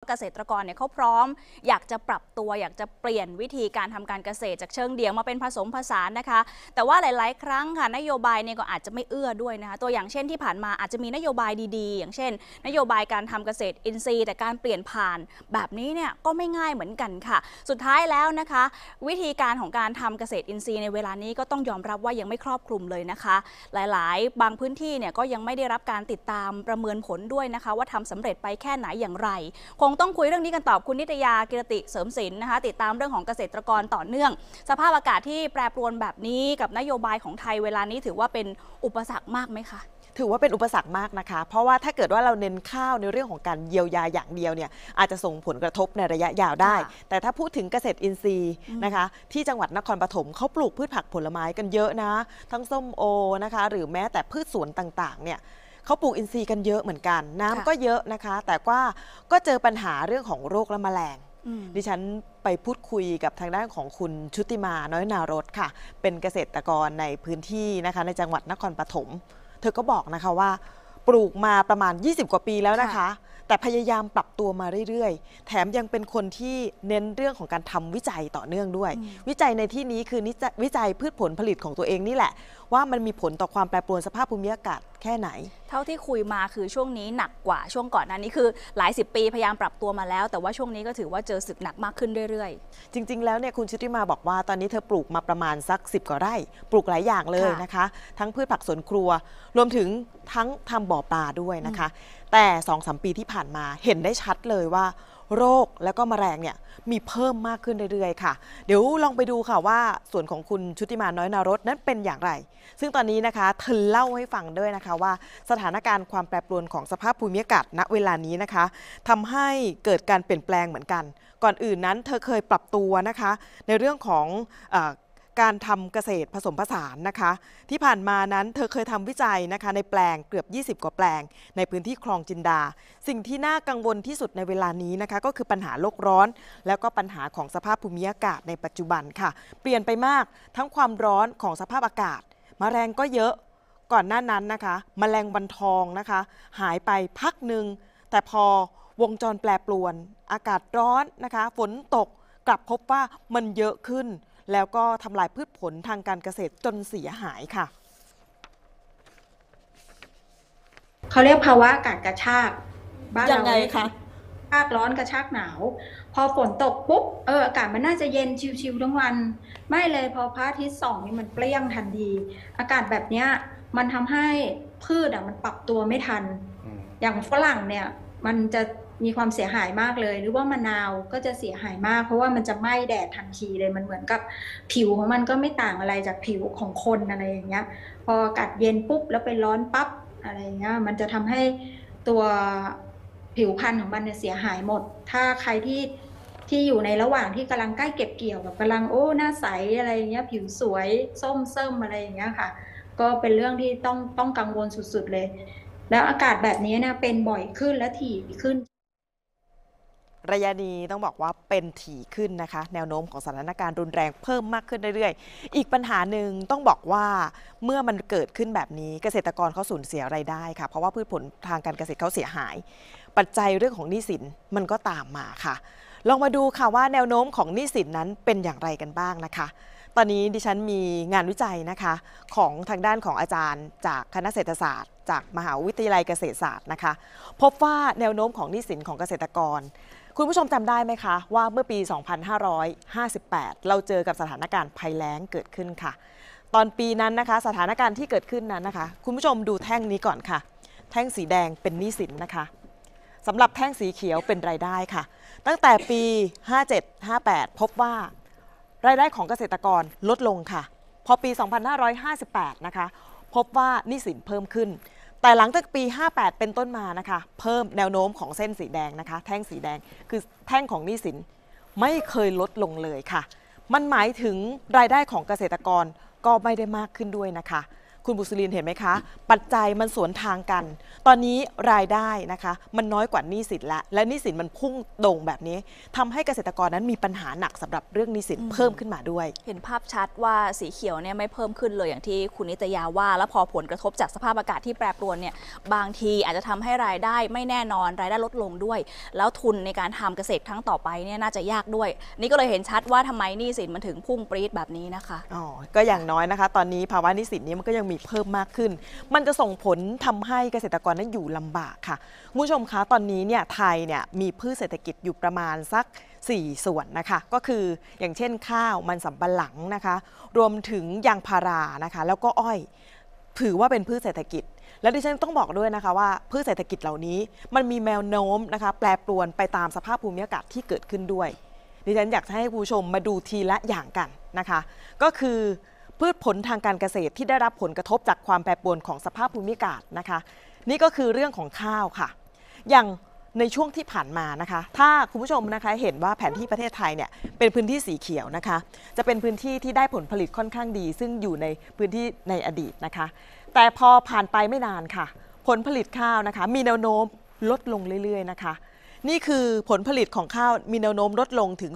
เกษตรกรเนี่ยเขาพร้อมอยากจะปรับตัวอยากจะเปลี่ยนวิธีการทำการเกษตรจากเชิงเดี่ยวมาเป็นผสมผสานนะคะ แต่ว่าหลายๆ ครั้งค่ะนโยบายเนี่ยก็อาจจะไม่เอื้อด้วยนะคะตัวอย่างเช่นที่ผ่านมาอาจจะมีนโยบายดี ๆ อย่างเช่น นโยบายการทำเกษตรอินทรีย์ แต่การเปลี่ยนผ่าน แบบนี้เนี่ยก็ไม่ง่ายเหมือนกันค่ะ สุดท้ายแล้วนะคะ วิธีการของการทำเกษตรอินทรีย์ในเวลานี้ก็ต้องยอมรับว่ายังไม่ครอบคลุมเลยนะคะ หลาย ๆ บางพื้นที่เนี่ยก็ยังไม่ได้รับการติดตามประเมินผลด้วยนะคะ ว่าทำสำเร็จไปแค่ไหนอย่างไรคงงต้องคุยเรื่องนี้กันตอบคุณนิตยากิรติเสริมศิลป์นะคะ ติดตามเรื่องของเกษตรกรต่อเนื่อง สภาพอากาศที่แปรปรวนแบบนี้กับนโยบายของไทยเวลานี้ถือว่าเป็นอุปสรรคมากไหมคะถือว่าเป็นอุปสรรคมากนะคะ เพราะว่าถ้าเกิดว่าเราเน้นข้าวในเรื่องของการเยียวยาอย่างเดียวเนี่ยอาจจะส่งผลกระทบในระยะยาวได้ แต่ถ้าพูดถึงเกษตรอินทรีย์นะคะ ที่จังหวัดนครปฐมเขาปลูกพืชผักผลไม้กันเยอะนะ ทั้งส้มโอนะคะ หรือแม้แต่พืชสวนต่าง ๆเนี่ยเขาปลูก อินทรีย์กันเยอะเหมือนกัน น้ำก็เยอะนะคะ แต่ว่าก็เจอปัญหาเรื่องของโรคและแมลงดิฉันไปพูดคุยกับทางด้านของคุณชุติมาน้อยนารสค่ะ เป็นเกษตรกรในพื้นที่นะคะ ในจังหวัดนครปฐมเธอก็บอกนะคะว่าปลูกมาประมาณ 20 กว่าปีแล้วนะคะคะแต่พยายามปรับตัวมาเรื่อยๆ แถมยังเป็นคนที่เน้นเรื่องของการทำวิจัยต่อเนื่องด้วย วิจัยในที่นี้คือวิจัยพืชผลผลิตของตัวเองนี่แหละ ว่ามันมีผลต่อความแปรปรวนสภาพภูมิอากาศแค่ไหน เท่าที่คุยมาคือช่วงนี้หนักกว่า ช่วงก่อนนั้นนี้คือหลายสิบปีพยายามปรับตัวมาแล้ว แต่ว่าช่วงนี้ก็ถือว่าเจอศึกหนักมากขึ้นเรื่อยๆ จริง ๆ แล้วเนี่ยคุณชิติมาบอกว่าตอนนี้เธอปลูกมาประมาณสัก10กว่าไร่ปลูกหลายอย่างเลยนะคะ ทั้งพืชผักสวนครัว รวมถึงทั้งทำบ่อปลาด้วยนะคะแต่สองสมปีที่ผ่านมาเห็นได้ชัดเลยว่าโรคแล้วก็มแมลงเนี่ยมีเพิ่มมากขึ้นเรื่อยๆค่ะ เดี๋ยวลองไปดูค่ะว่าส่วนของคุณชุติมาน้อยนารสนั้นเป็นอย่างไร ซึ่งตอนนี้นะคะเธอเล่าให้ฟังด้วยนะคะว่าสถานการณ์ความแปรปรวนของสภาพภูมิอากาศณเวลานี้นะคะทำให้เกิดการเปลี่ยนแปลงเหมือนกัน ก่อนอื่นนั้นเธอเคยปรับตัวนะคะในเรื่องของอการทำเกษตรผสมผสานนะคะ ที่ผ่านมานั้นเธอเคยทำวิจัยนะคะในแปลงเกือบ 20 กว่าแปลงในพื้นที่คลองจินดา สิ่งที่น่ากังวลที่สุดในเวลานี้นะคะก็คือปัญหาโลกร้อน แล้วก็ปัญหาของสภาพภูมิอากาศในปัจจุบันค่ะ เปลี่ยนไปมากทั้งความร้อนของสภาพอากาศมแมลงก็เยอะก่อนหน้านั้นนะคะมแมลงวันทองนะคะ หายไปพักหนึ่งแต่พอวงจรแปรปรวน อากาศร้อนนะคะ ฝนตก กลับพบว่ามันเยอะขึ้นแล้วก็ทำลายพืชผลทางการเกษตรจนเสียหายค่ะ เขาเรียกภาวะอากาศกระชากบ้านเราไงคะอากร้อนกระชากหนาว พอฝนตกปุ๊บ เอออากาศมันน่าจะเย็นชิวๆทั้งวัน ไม่เลยพอพระอาทิตย์ส่องนี่มันเปรี้ยงทันทีอากาศแบบเนี้ย มันทำให้พืชอ่ะมันปรับตัวไม่ทัน อย่างฝรั่งเนี่ย มันจะมีความเสียหายมากเลย หรือว่ามะนาว ก็จะเสียหายมาก เพราะว่ามันจะไหม้แดดทันทีเลย มันเหมือนกับผิวของมันก็ไม่ต่างอะไรจากผิวของคนอะไรอย่างเงี้ย พออากาศเย็นปุ๊บ แล้วไปร้อนปั๊บ อะไรเงี้ย มันจะทำให้ตัวผิวพันธุ์ของมันเนี่ยเสียหายหมด ถ้าใครที่ที่อยู่ในระหว่างที่กำลังใกล้เก็บเกี่ยวแบบกำลังโอ้ หน้าใสอะไรเงี้ย ผิวสวย ส้มเสิมอะไรอย่างเงี้ยค่ะ ก็เป็นเรื่องที่ต้องต้องกังวลสุด ๆเลย แล้วอากาศแบบนี้นะเป็นบ่อยขึ้น และถี่ขึ้นระยะนี้ต้องบอกว่าเป็นถี่ขึ้นนะคะ แนวโน้มของสถานการณ์รุนแรงเพิ่มมากขึ้นเรื่อยๆ อีกปัญหาหนึ่งต้องบอกว่าเมื่อมันเกิดขึ้นแบบนี้เกษตรกรเขาสูญเสียไรายได้ค่ะ เพราะว่าพืชผลทางการเกษตรเขาเสียหาย ปัจจัยเรื่องของหนี้สินมันก็ตามมาค่ะ ลองมาดูค่ะว่าแนวโน้มของหนี้สินนั้นเป็นอย่างไรกันบ้างนะคะ ตอนนี้ดิฉันมีงานวิจัยนะคะของทางด้านของอาจารย์ จากคณะเศรษฐศาสตร์ จากมหาวิทยาลัยเกษตรศาสตร์นะคะ พบว่าแนวโน้มของหนี้สินของเกษตรกรคุณผู้ชมจำได้ไหมคะว่าเมื่อปี 2558 เราเจอกับสถานการณ์ภัยแล้งเกิดขึ้นค่ะ ตอนปีนั้นนะคะ สถานการณ์ที่เกิดขึ้นนั้นนะคะคุณผู้ชมดูแท่งนี้ก่อนค่ะ แท่งสีแดงเป็นหนี้สินนะคะสำหรับแท่งสีเขียวเป็นรายได้ค่ะ ตั้งแต่ปี 57-58 พบว่ารายได้ของเกษตรกรลดลงค่ะพอปี 2558 นะคะพบว่าหนี้สินเพิ่มขึ้นแต่หลังจากปี 58 เป็นต้นมานะคะ เพิ่มแนวโน้มของเส้นสีแดงนะคะ แท่งสีแดงคือแท่งของหนี้สิน ไม่เคยลดลงเลยค่ะ มันหมายถึงรายได้ของเกษตรกรก็ไม่ได้มากขึ้นด้วยนะคะคุณบุษลินเห็นไหมคะ ปัจจัยมันสวนทางกัน ตอนนี้รายได้นะคะ มันน้อยกว่านี้สินละและนี้สินมันพุ่งโด่งแบบนี้ ทำให้เกษตรกรนั้นมีปัญหาหนักสำหรับเรื่องนี้สินเพิ่มขึ้นมาด้วย เห็นภาพชัดว่าสีเขียวเนี่ยไม่เพิ่มขึ้นเลยอย่างที่คุณนิตยาว่า แล้วพอผลกระทบจากสภาพอากาศที่แปรปรวนเนี่ยบางทีอาจจะทำให้รายได้ไม่แน่นอน รายได้ลดลงด้วย แล้วทุนในการทำเกษตรครั้งต่อไปเนี่ยน่าจะยากด้วยนี่ก็เลยเห็นชัดว่าทำไมนี้สินมันถึงพุ่งปรี๊ดแบบนี้นะคะอ๋อ ก็อย่างน้อยนะคะ ตอนนี้ภาวะนี้สินนี้มันก็ยังมีเพิ่มมากขึ้น มันจะส่งผลทำให้เกษตรกรนั้นอยู่ลำบากค่ะคุณผู้ชมคะ ตอนนี้เนี่ยไทยเนี่ยมีพืชเศรษฐกิจอยู่ประมาณสัก 4 ส่วนนะคะ ก็คืออย่างเช่นข้าวมันสำปะหลังนะคะ รวมถึงยางพารานะคะ แล้วก็อ้อย ถือว่าเป็นพืชเศรษฐกิจ และดิฉันต้องบอกด้วยนะคะ ว่าพืชเศรษฐกิจเหล่านี้ มันมีแมวโน้มนะคะ แปรปรวนไปตามสภาพภูมิอากาศที่เกิดขึ้นด้วย ดิฉันอยากให้ผู้ชมมาดูทีละอย่างกันนะคะ ก็คือพืชผลทางการเกษตรที่ได้รับผลกระทบจากความแปรปรวนของสภาพภูมิอากาศนะคะ นี่ก็คือเรื่องของข้าวค่ะ อย่างในช่วงที่ผ่านมานะคะ ถ้าคุณผู้ชมนะคะเห็นว่าแผนที่ประเทศไทยเนี่ยเป็นพื้นที่สีเขียวนะคะ จะเป็นพื้นที่ที่ได้ผลผลิตค่อนข้างดี ซึ่งอยู่ในพื้นที่ในอดีตนะคะ แต่พอผ่านไปไม่นานค่ะ ผลผลิตข้าวนะคะมีแนวโน้มลดลงเรื่อย ๆ นะคะนี่คือผลผลิตของข้าวมีแนวโน้มลดลงถึง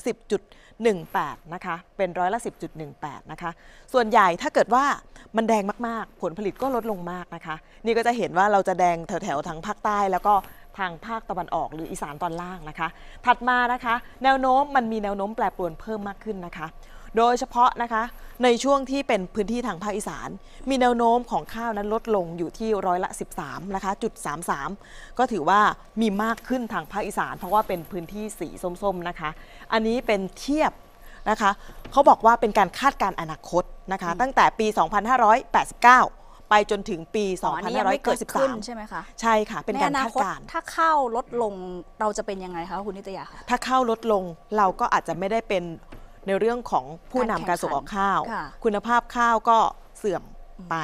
10.18 นะคะเป็นร้อยละ 10.18 นะคะส่วนใหญ่ถ้าเกิดว่ามันแดงมากๆ ผลผลิตก็ลดลงมากนะคะ นี่ก็จะเห็นว่าเราจะแดงแถวๆทางภาคใต้ แล้วก็ทางภาคตะวันออก หรืออีสานตอนล่างนะคะ ถัดมานะคะ แนวโน้มมันมีแนวโน้มแปรปรวนเพิ่มมากขึ้นนะคะโดยเฉพาะนะคะในช่วงที่เป็นพื้นที่ทางภาคอีสาน มีแนวโน้มของข้าวนั้นลดลงอยู่ที่ร้อยละ 13นะคะจุด33 ก็ถือว่ามีมากขึ้นทางภาคอีสานเพราะว่าเป็นพื้นที่สีส้มๆนะคะ อันนี้เป็นเทียบนะคะเขาบอกว่าเป็นการคาดการอนาคตนะคะตั้งแต่ปี 2589 ไปจนถึงปี 2593ใช่ไหมคะใช่ค่ะ เป็นการคาดการถ้าข้าวลดลงเราจะเป็นยังไงคะคุณนิตยาคะถ้าข้าวลดลงเราก็อาจจะไม่ได้เป็นในเรื่องของผู้นำการส่งออกข้าว คุณภาพข้าวก็เสื่อมไป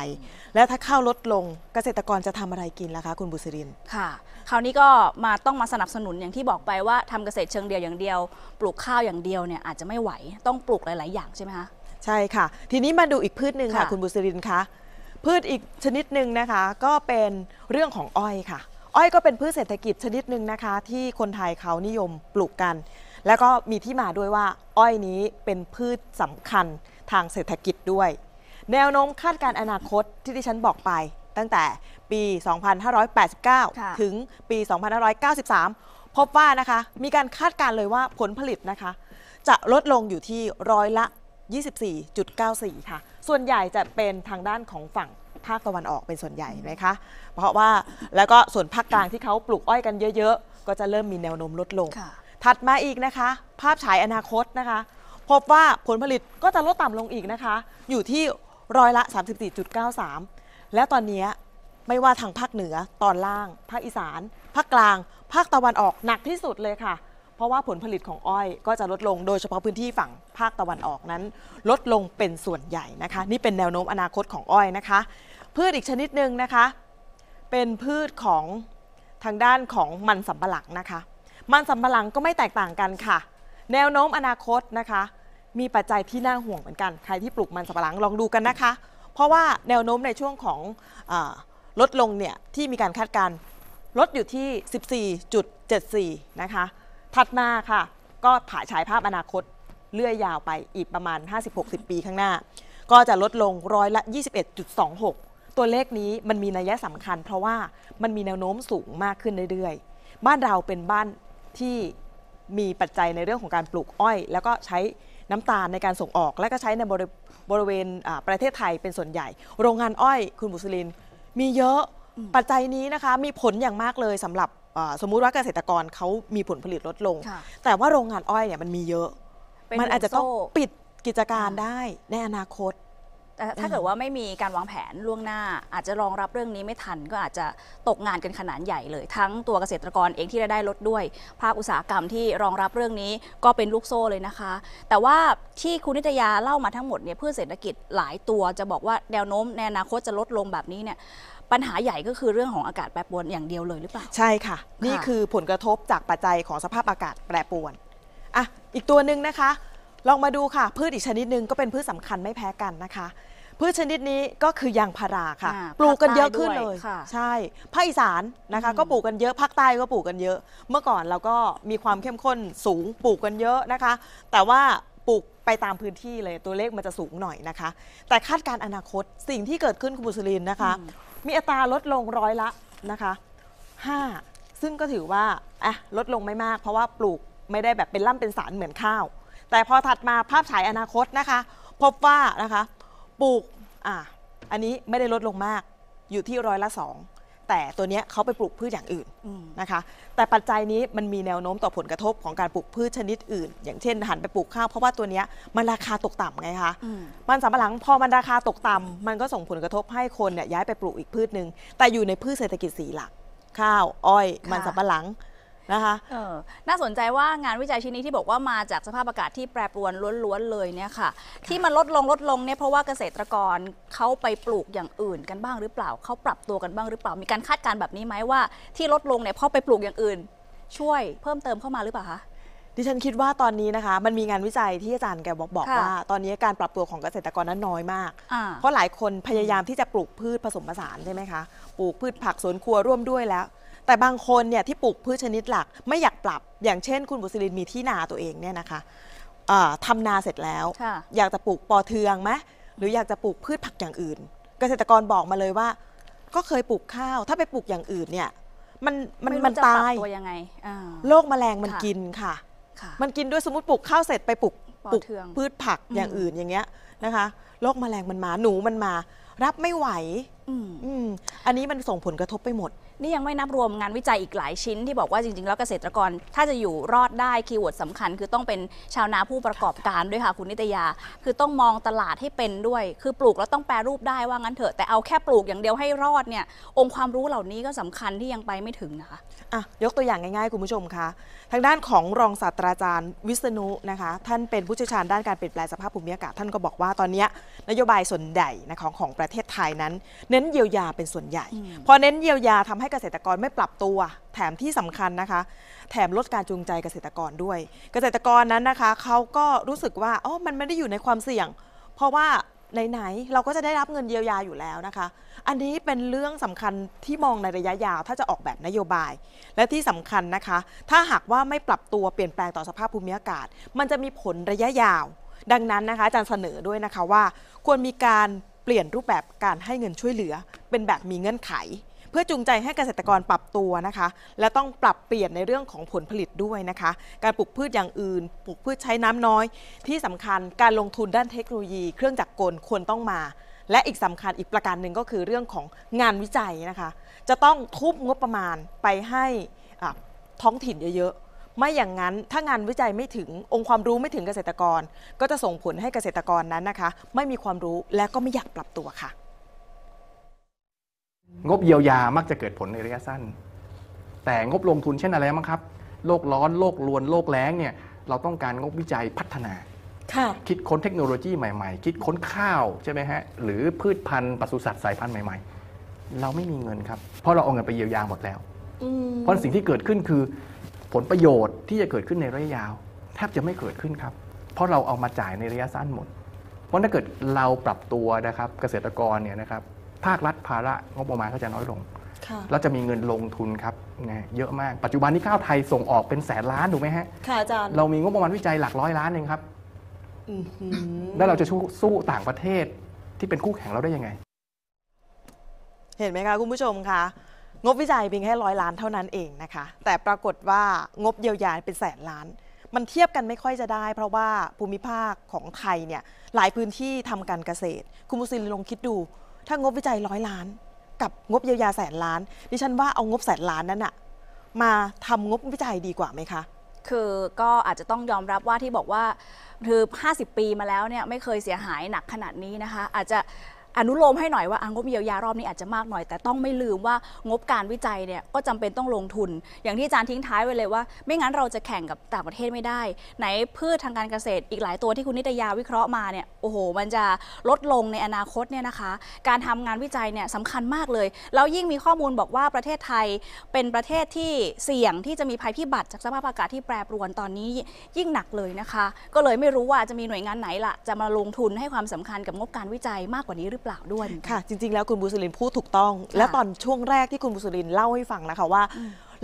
แล้วถ้าข้าวลดลงเกษตรกรจะทำอะไรกินล่ะคะ คุณบุษรินค่ะคราวนี้ก็มาต้องมาสนับสนุนอย่างที่บอกไปว่าทำเกษตรเชิงเดียวอย่างเดียวปลูกข้าวอย่างเดียวเนี่ยอาจจะไม่ไหวต้องปลูกหลาย ๆ อย่างใช่ไหมคะใช่ค่ะ ทีนี้มาดูอีกพืชหนึ่งค่ะ คุณบุษรินคะพืชอีกชนิดหนึ่งนะคะก็เป็นเรื่องของอ้อยค่ะ อ้อยก็เป็นพืชเศรษฐกิจชนิดหนึ่งนะคะ ที่คนไทยเขานิยมปลูกกันแล้วก็มีที่มาด้วยว่าอ้อยนี้เป็นพืชสำคัญทางเศรษฐกิจด้วย แนวโน้มคาดการอนาคตที่ที่ฉันบอกไป ตั้งแต่ปี 2589 ถึงปี 2593 พบว่านะคะมีการคาดการเลยว่าผลผลิตนะคะ จะลดลงอยู่ที่ร้อยละ 24.94 ค่ะ ส่วนใหญ่จะเป็นทางด้านของฝั่งภาคตะวันออกเป็นส่วนใหญ่นะคะ เพราะว่าแล้วก็ส่วนภาคกลางที่เขาปลูกอ้อยกันเยอะๆ ก็จะเริ่มมีแนวโน้มลดลงถัดมาอีกนะคะ ภาพฉายอนาคตนะคะ พบว่าผลผลิตก็จะลดต่ำลงอีกนะคะ อยู่ที่ร้อยละ 34.93 และตอนนี้ไม่ว่าทางภาคเหนือตอนล่าง ภาคอีสานภาคกลาง ภาคตะวันออกหนักที่สุดเลยค่ะ เพราะว่าผลผลิตของอ้อยก็จะลดลง โดยเฉพาะพื้นที่ฝั่งภาคตะวันออกนั้น ลดลงเป็นส่วนใหญ่นะคะ นี่เป็นแนวโน้มอนาคตของอ้อยนะคะพืชอีกชนิดหนึ่งนะคะ เป็นพืชของทางด้านของมันสำปะหลังนะคะมันสำปะหลังก็ไม่แตกต่างกันค่ะ แนวโน้มอนาคตนะคะมีปัจจัยที่น่าห่วงเหมือนกัน ใครที่ปลูกมันสำปะหลังลองดูกันนะคะ เพราะว่าแนวโน้มในช่วงของอลดลงเนี่ยที่มีการคาดการลดอยู่ที่ 14.74 นะคะ ถัดมาค่ะก็ผ่าฉายภาพอนาคตเลื่อยยาวไปอีกประมาณ50-60ปีข้างหน้า ก็จะลดลงร้อยละ 21.26 ตัวเลขนี้มันมีนัยสำคัญ เพราะว่ามันมีแนวโน้มสูงมากขึ้นเรื่อยๆ บ้านเราเป็นบ้านที่มีปัจจัยในเรื่องของการปลูกอ้อย แล้วก็ใช้น้ำตาลในการส่งออก และก็ใช้ในบริบรเวณประเทศไทยเป็นส่วนใหญ่ โรงงานอ้อยคุณบุษลินมีเยอะปัจจัยนี้นะคะ มีผลอย่างมากเลยสำหรับสมมุติว่าเกษตรกรเขามีผลผลิตลดลง แต่ว่าโรงงานอ้อยเนี่ยมันมีเยอะ มันอาจจะต้องปิดกิจการได้ในอนาคตแต่ถ้าเกิดว่าไม่มีการวางแผนล่วงหน้าอาจจะรองรับเรื่องนี้ไม่ทันก็อาจจะตกงานกันขนาดใหญ่เลย ทั้งตัวเกษตรกรเองที่ได้ได้ลดด้วย ภาคอุตสาหกรรมที่รองรับเรื่องนี้ก็เป็นลูกโซ่เลยนะคะ แต่ว่าที่คุณนิตยาเล่ามาทั้งหมดเนี่ยพืชเศรษฐกิจหลายตัวจะบอกว่าแนวโน้มในอนาคตจะลดลงแบบนี้เนี่ย ปัญหาใหญ่ก็คือเรื่องของอากาศแปรปรวนอย่างเดียวเลยหรือเปล่าใช่ค่ะนี่คือผลกระทบจากปัจจัยของสภาพอากาศแปรปรวนอ่ะอีกตัวหนึ่งนะคะ ลองมาดูค่ะพืชอีกชนิดหนึ่งก็เป็นพืชสำคัญไม่แพ้กันนะคะพืชชนิดนี้ก็คือยางพาราค่ะ ปลูกกันเยอะขึ้นเลย ใช่ ภาคอีสานนะคะ ก็ปลูกกันเยอะ ภาคใต้ก็ปลูกกันเยอะ เมื่อก่อนเราก็มีความเข้มข้นสูง ปลูกกันเยอะนะคะ แต่ว่าปลูกไปตามพื้นที่เลย ตัวเลขมันจะสูงหน่อยนะคะ แต่คาดการอนาคต สิ่งที่เกิดขึ้นคุณบุษรินนะคะมมีอัตราลดลงร้อยละนะคะ 5 ซึ่งก็ถือว่าอ่ะลดลงไม่มาก เพราะว่าปลูกไม่ได้แบบเป็นล่ำเป็นสารเหมือนข้าว แต่พอถัดมาภาพฉายอนาคตนะคะ พบว่านะคะปลูก อ่ะ อันนี้ไม่ได้ลดลงมาก อยู่ที่ร้อยละสองแต่ตัวเนี้ยเขาไปปลูกพืชอย่างอื่นนะคะ แต่ปัจจัยนี้มันมีแนวโน้มต่อผลกระทบของการปลูกพืชชนิดอื่น อย่างเช่น หันไปปลูกข้าวเพราะว่าตัวเนี้ยมันราคาตกต่ำไงคะมันสำปะหลังพอมันราคาตกต่ำมันก็ส่งผลกระทบให้คนเนี่ยย้ายไปปลูกอีกพืชหนึ่งแต่อยู่ในพืชเศรษฐกิจสีหลักข้าว อ้อยมันสำปะหลังนะคะออน่าสนใจว่างานวิจัยชิ้นนี้ที่บอกว่ามาจากสภาพอากาศที่แปรปรวนล้วนๆเลยเนี่ยค่ะ ที่มันลดลงลดลงเนี่ยเพราะว่าเกษตรกรเขาไปปลูกอย่างอื่นกันบ้างหรือเปล่า เขาปรับตัวกันบ้างหรือเปล่า มีการคาดการณ์แบบนี้ไหมว่า ที่ลดลงเนี่ยเพราะไปปลูกอย่างอื่น ช่วย เพิ่มเติมเข้ามาหรือเปล่าคะดิฉันคิดว่าตอนนี้นะคะ มันมีงานวิจัยที่อาจารย์แกบอกบอกว่า ตอนนี้การปรับตัวของเกษตรกรนั้นน้อยมาก เพราะหลายคนพยายามที่จะปลูกพืชผสมผสานใช่ไหมคะ ปลูกพืชผักสวนครัวร่วมด้วยแล้วแต่บางคนเนี่ย ที่ปลูกพืชชนิดหลัก ไม่อยากปรับ อย่างเช่น คุณบุษรินมีที่นาตัวเองเนี่ยนะคะะทำนาเสร็จแล้ว อยากจะปลูกปอเทืองไหมหรืออยากจะปลูกพืชผักอย่างอื่น เกษตรกรบอกมาเลยว่า ก็เคยปลูกข้าว ถ้าไปปลูกอย่างอื่นเนี่ยมันมันมันตายตัวยังไงโรคแมลงมันกินค่ะมันกินด้วยสมมติปลูกข้าวเสร็จไปปลูกปลูกพืชผักอย่างอื่นอย่างเงี้ยนะคะโรคแมลงมันมาหนูมันมา รับไม่ไหวอืมอันนี้มันส่งผลกระทบไปหมด นี่ยังไม่นับรวมงานวิจัยอีกหลายชิ้นที่บอกว่าจริงๆแล้วเกษตรกรถ้าจะอยู่รอดได้คีย์เวิร์ดสำคัญ คือต้องเป็นชาวนาผู้ประกอบการด้วยค่ะคุณนิตยา คือต้องมองตลาดให้เป็นด้วย คือปลูกแล้วต้องแปรรูปได้ว่างั้นเถอะแต่เอาแค่ปลูกอย่างเดียวให้รอดเนี่ย องค์ความรู้เหล่านี้ก็สำคัญที่ยังไปไม่ถึงนะคะอ่ะยกตัวอย่างง่าย ๆคุณผู้ชมคะทางด้านของรองศาสตราจารย์วิษณุนะคะ ท่านเป็นผู้เชี่ยวชาญด้านการเปลี่ยนแปลงสภาพภูมิอากาศท่านก็บอกว่าตอนนี้นโยบายส่วนใหญ่นะของของประเทศไทยนั้นเ้นน้นเยียวยาเป็นส่วนใหญ่พอเน้นเยียวยาทำให้เกษตรกรไม่ปรับตัวแถมที่สำคัญนะคะ แถมลดการจูงใจเกษตรกรด้วย เกษตรกรนั้นนะคะเขาก็รู้สึกว่าอ๋อมันไม่ได้อยู่ในความเสี่ยง เพราะว่าไหนๆเราก็จะได้รับเงินเยียวยาอยู่แล้วนะคะ อันนี้เป็นเรื่องสำคัญที่มองในระยะยาวถ้าจะออกแบบนโยบายและที่สำคัญนะคะ ถ้าหากว่าไม่ปรับตัวเปลี่ยนแปลงต่อสภาพภูมิอากาศ มันจะมีผลระยะยาว ดังนั้นนะคะอาจารย์เสนอด้วยนะคะว่าควรมีการเปลี่ยนรูปแบบการให้เงินช่วยเหลือเป็นแบบมีเงื่อนไข เพื่อจูงใจให้เกษตรกรปรับตัวนะคะและต้องปรับเปลี่ยนในเรื่องของผลผลิตด้วยนะคะการปลูกพืชอย่างอื่นปลูกพืชใช้น้ำน้อย ที่สำคัญการลงทุนด้านเทคโนโลยีเครื่องจักรกลควรต้องมา และอีกสำคัญอีกประการหนึ่งก็คือเรื่องของงานวิจัยนะคะจะต้องทุบงบประมาณไปให้ท้องถิ่นเยอะๆไม่อย่างนั้นถ้างานวิจัยไม่ถึงองค์ความรู้ไม่ถึงเกษตรกร ก็จะส่งผลให้เกษตรกรนั้นนะคะ ไม่มีความรู้และก็ไม่อยากปรับตัวค่ะ งบเยียวยามักจะเกิดผลในระยะสั้น แต่งบลงทุนเช่นอะไรมั้งครับโลกร้อนโลกรวน โลกแล้งเนี่ยเราต้องการงบวิจัยพัฒนาคิดค้นเทคโนโลยีใหม่ๆ คิดค้นข้าวใช่ไหมฮะหรือพืชพันธุ์ปศุสัตว์สายพันธุ์ใหม่ๆ เราไม่มีเงินครับ เพราะเราเอาเงินไปเยียวยาหมดแล้วเพราะสิ่งที่เกิดขึ้นคือผลประโยชน์ที่จะเกิดขึ้นในระยะยาว แทบจะไม่เกิดขึ้นครับ เพราะเราเอามาจ่ายในระยะสั้นหมด เพราะถ้าเกิดเราปรับตัวนะครับ เกษตรกรเนี่ยนะครับ ภาครัฐภาระงบประมาณก็จะน้อยลงแล้วจะมีเงินลงทุนครับนะเยอะมากปัจจุบันนี้ข้าวไทยส่งออกเป็นแสนล้านถูกไหมฮะค่ะอาจารย์เรามีงบประมาณวิจัยหลักร้อยล้านเองครับแล้วเราจะสู้ต่างประเทศที่เป็นคู่แข่งเราได้ยังไง เห็นไหมคะคุณผู้ชมคะงบวิจัยเพียงแค่ร้อยล้านเท่านั้นเองนะคะ แต่ปรากฏว่างบเยียวยาเป็นแสนล้าน มันเทียบกันไม่ค่อยจะได้ เพราะว่าภูมิภาคของไทยเนี่ยหลายพื้นที่ทำการเกษตรคุณมุสินลองคิดดูถ้างบวิจัยร้อยล้าน กับงบเยียวยาแสนล้านดิฉันว่าเอางบแสนล้านนั้นอะมาทำงบวิจัยดีกว่าไหมคะ คือก็อาจจะต้องยอมรับว่าที่บอกว่าคือ50 ปีมาแล้วเนี่ยไม่เคยเสียหายหนักขนาดนี้นะคะ อาจจะอนุโลมให้หน่อยว่าอ่างบเยียวยารอบนี้อาจจะมากหน่อยแต่ต้องไม่ลืมว่างบการวิจัยเนี่ยก็จำเป็นต้องลงทุน อย่างที่อาจารย์ทิ้งท้ายไว้เลยว่า ไม่งั้นเราจะแข่งกับต่างประเทศไม่ได้ ไหนพืชทางการเกษตรอีกหลายตัวที่คุณนิตยาวิเคราะห์มาเนี่ยโอ้โห มันจะลดลงในอนาคตเนี่ยนะคะ การทำงานวิจัยเนี่ยสำคัญมากเลยแล้วยิ่งมีข้อมูลบอกว่าประเทศไทยเป็นประเทศที่เสี่ยงที่จะมีภัยพิบัติจากสภาพอากาศที่แปรปรวนตอนนี้ยิ่งหนักเลยนะคะ ก็เลยไม่รู้ว่าจะมีหน่วยงานไหนล่ะจะมาลงทุนให้ความสำคัญกับงบการวิจัยมากกว่านี้หรือือเปล่าด้วยค่ะ จริงๆแล้วคุณบุษลินพูดถูกต้อง และตอนช่วงแรกที่คุณบุษลินเล่าให้ฟังนะคะว่า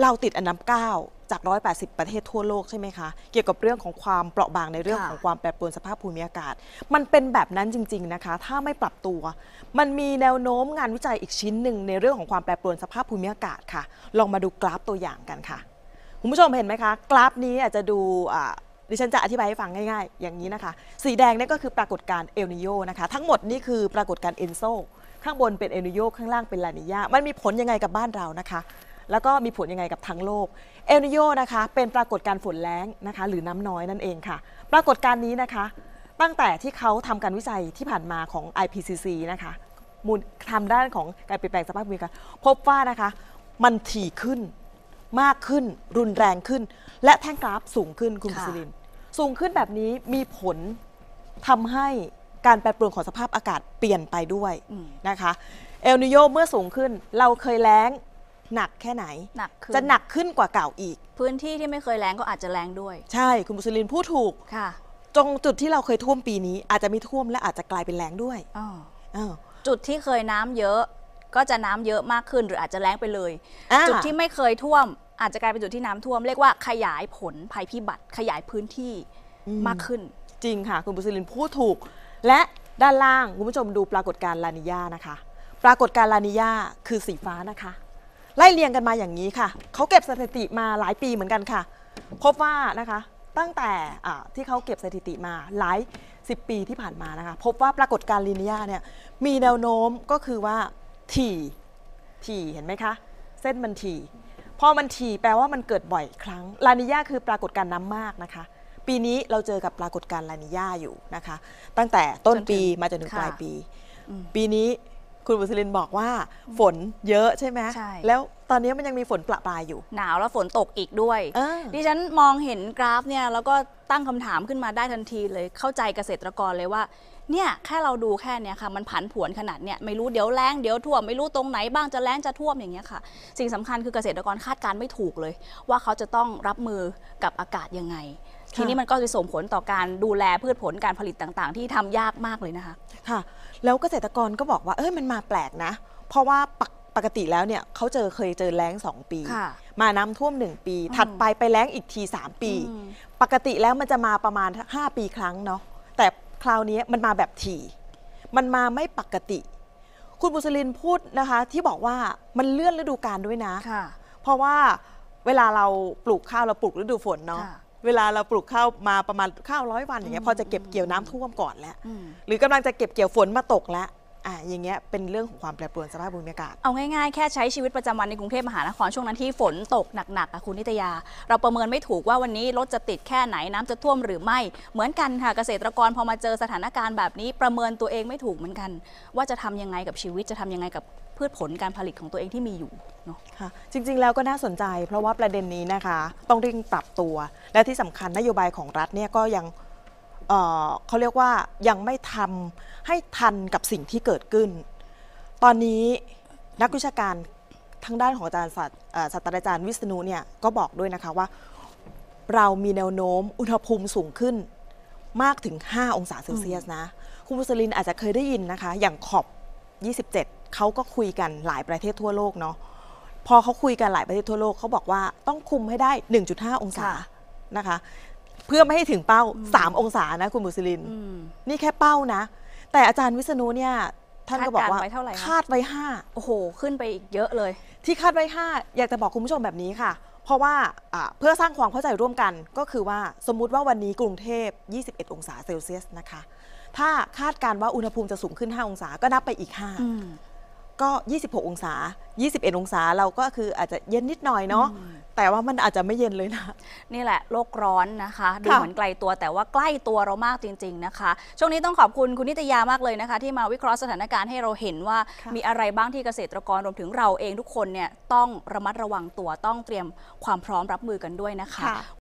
เราติดอันดับ9จาก 180 ประเทศทั่วโลกใช่ไหมคะ เกี่ยวกับเรื่องของความเปราะบางในเรื่องของความแปรปรวนสภาพภูมิอากาศ มันเป็นแบบนั้นจริง ๆ นะคะ ถ้าไม่ปรับตัว มันมีแนวโน้มงานวิจัยอีกชิ้นหนึ่งในเรื่องของความแปรปรวนสภาพภูมิอากาศค่ะ ลองมาดูกราฟตัวอย่างกันค่ะคุณผู้ชมเห็นไหมคะกราฟนี้อาจจะดูดิฉันจะอธิบายให้ฟังง่ายๆ อย่างนี้นะคะ สีแดงนี่ก็คือปรากฏการณ์เอลนิโยนะคะ ทั้งหมดนี่คือ ปรากฏการณ์เอนโซข้างบนเป็นเอลนิโย ข้างล่างเป็นลานิยามันมีผลยังไงกับบ้านเรานะคะ แล้วก็มีผลยังไงกับทั้งโลก เอลนิโยนะคะ เป็นปรากฏการณ์ฝนแล้งนะคะ หรือน้ำน้อยนั่นเองค่ะ ปรากฏการณ์นี้นะคะ ตั้งแต่ที่เขาทำการวิจัยที่ผ่านมาของ IPCC นะคะมูลทำด้านของการเปลี่ยนแปลงสภาพภูมิอากาศ พบว่านะคะ มันถี่ขึ้นมากขึ้นรุนแรงขึ้นและแท่งกราฟสูงขึ้นคุณสิรบุษลินสูงขึ้นแบบนี้มีผลทำให้การแปรปรวนของสภาพอากาศเปลี่ยนไปด้วยนะคะเอลนิโยเมื่อสูงขึ้น เราเคยแล้ง หนักแค่ไหนหนักขึ้นจะหนักขึ้นกว่าเก่าอีก พื้นที่ที่ไม่เคยแรงก็อาจจะแรงด้วยใช่คุณบุษลินพูดถูกค่ะจงจุดที่เราเคยท่วมปีนี้ อาจจะมีท่วมและอาจจะกลายเป็นแรงด้วยออจุดที่เคยน้ำเยอะก็จะน้ำเยอะมากขึ้นหรืออาจจะแล้งไปเลยจุดที่ไม่เคยท่วม อาจจะกลายเป็นจุดที่น้ำท่วม เรียกว่าขยายผลภัยพิบัติขยายพื้นที่มากขึ้นจริงค่ะ คุณบุษลินพูดถูก และด้านล่าง คุณผู้ชมดูปรากฏการณ์ลานิยานะคะ ปรากฏการณ์ลานิยาคือสีฟ้านะคะ ไล่เรียงกันมาอย่างนี้ค่ะเขาเก็บสถิติมาหลายปีเหมือนกันค่ะ พบว่านะคะตั้งแต่ที่เขาเก็บสถิติมาหลายสิปีที่ผ่านมานะคะ พบว่าปรากฏการณ์ลานิยาเนี่ย มีแนวโน้มก็คือว่าถี่ถี่ เห็นไหมคะ เส้นมันถี่ พอมันถี่แปลว่ามันเกิดบ่อยครั้งลานิยาคือปรากฏการณ์น้ำมากนะคะ ปีนี้เราเจอกับปรากฏการณ์ลานิยาอยู่นะคะ ตั้งแต่ต้นปีมาจนถึงปลายปี ปีนี้คุณบุษลินบอกว่า ฝนเยอะ ใช่ไหมใช่แล้วตอนนี้มันยังมีฝนประปรายอยู่ หนาวแล้วฝนตกอีกด้วยดิฉันมองเห็นกราฟเนี่ยแล้วก็ตั้งคำถามขึ้นมาได้ทันทีเลยเข้าใจเกษตรกรเลยว่าเนี่ยแค่เราดูแค่เนี้ยค่ะมันผันผวนขนาดเนี่ยไม่รู้เดี๋ยวแรงเดี๋ยวท่วมไม่รู้ตรงไหนบ้างจะแรงจะท่วมอย่างเงี้ยค่ะสิ่งสำคัญคือเกษตรกรคาดการไม่ถูกเลย ว่าเขาจะต้องรับมือกับอากาศยังไง ทีนี้มันก็จะส่งผลต่อการดูแลพืชผลการผลิตต่างๆ ที่ทำยากมากเลยนะคะค่ะแล้วเกษตรกรก็บอกว่าเอ้ยมันมาแปลกนะ เพราะว่าปกปกติแล้วเนี่ยเขาเจอเคยเจอแล้งสองปี มาน้ำท่วมหนึ่งปี ถัดไปไปแล้งอีกทีสามปี ปกติแล้วมันจะมาประมาณห้าปีครั้งเนาะแต่คราวนี้มันมาแบบถี่มันมาไม่ปกติ คุณบุษลินพูดนะคะที่บอกว่ามันเลื่อนฤดูกาลด้วยนะะเพราะว่าเวลาเราปลูกข้าวเราปลูกฤดูฝนเนาะ เวลาเราปลูกข้าวมาประมาณข้าวร้อยวันอย่างเงี้ยพอจะเก็บเกี่ยวน้ำท่วมก่อนแล้ว หรือกำลังจะเก็บเกี่ยวฝนมาตกแล้วอ่ะอย่างเงี้ยเป็นเรื่องของความแปรปรวนสภาพภูมิอากาศ เอาง่าย ๆ แค่ใช้ชีวิตประจำวันในกรุงเทพมหานครช่วงนั้นที่ฝนตกหนักๆอะคุณนิตยา เราประเมินไม่ถูกว่าวันนี้รถจะติดแค่ไหนน้ำจะท่วมหรือไม่เหมือนกันค่ะเกษตรกรพอมาเจอสถานการณ์แบบนี้ ประเมินตัวเองไม่ถูกเหมือนกัน ว่าจะทำยังไงกับชีวิตจะทำยังไงกับพืชผลการผลิตของตัวเองที่มีอยู่เนาะค่ะจริงๆแล้วก็น่าสนใจเพราะว่าประเด็นนี้นะคะ ต้องเร่งปรับตัวและที่สำคัญนโยบายของรัฐเนี่ยก็ยังเขาเรียกว่ายังไม่ทำให้ทันกับสิ่งที่เกิดขึ้น ตอนนี้นักวิชาการทางด้านของอาจารย์ศาสตราจารย์วิษณุเนี่ยก็บอกด้วยนะคะว่าเรามีแนวโน้มอุณหภูมิสูงขึ้นมากถึง 5 องศาเซลเซียสนะ คุณบุษลินอาจจะเคยได้ยินนะคะอย่างขอบ 27 เขาก็คุยกันหลายประเทศทั่วโลกเนาะพอเขาคุยกันหลายประเทศทั่วโลกเขาบอกว่าต้องคุมให้ได้ 1.5 องศานะคะเพื่อไม่ให้ถึงเป้า 3 องศานะคุณบุษลิน นี่แค่เป้านะ แต่อาจารย์วิษณุเนี่ยท่านก็บอกว่า คาดไว้ห้าโอ้โห ขึ้นไปอีกเยอะเลย ที่คาดไว้ห้าอยากจะบอกคุณผู้ชมแบบนี้ค่ะ เพราะว่าเพื่อสร้างความเข้าใจร่วมกันก็คือว่าสมมุติว่าวันนี้กรุงเทพ 21 องศาเซลเซียสนะคะ ถ้าคาดการว่าอุณหภูมิจะสูงขึ้น5องศาก็นับไปอีก5ก็ 26 องศา 21 องศา เราก็คืออาจจะเย็นนิดหน่อยเนาะ แต่ว่ามันอาจจะไม่เย็นเลยนะ นี่แหละ โลกร้อนนะคะ ดูเหมือนไกลตัวแต่ว่าใกล้ตัวเรามากจริง ๆนะคะ ช่วงนี้ต้องขอบคุณคุณนิตยามากเลยนะคะ ที่มาวิเคราะห์สถานการณ์ให้เราเห็นว่า มีอะไรบ้างที่เกษตรกรรวมถึงเราเองทุกคนเนี่ยต้องระมัดระวังตัว ต้องเตรียมความพร้อมรับมือกันด้วยนะคะ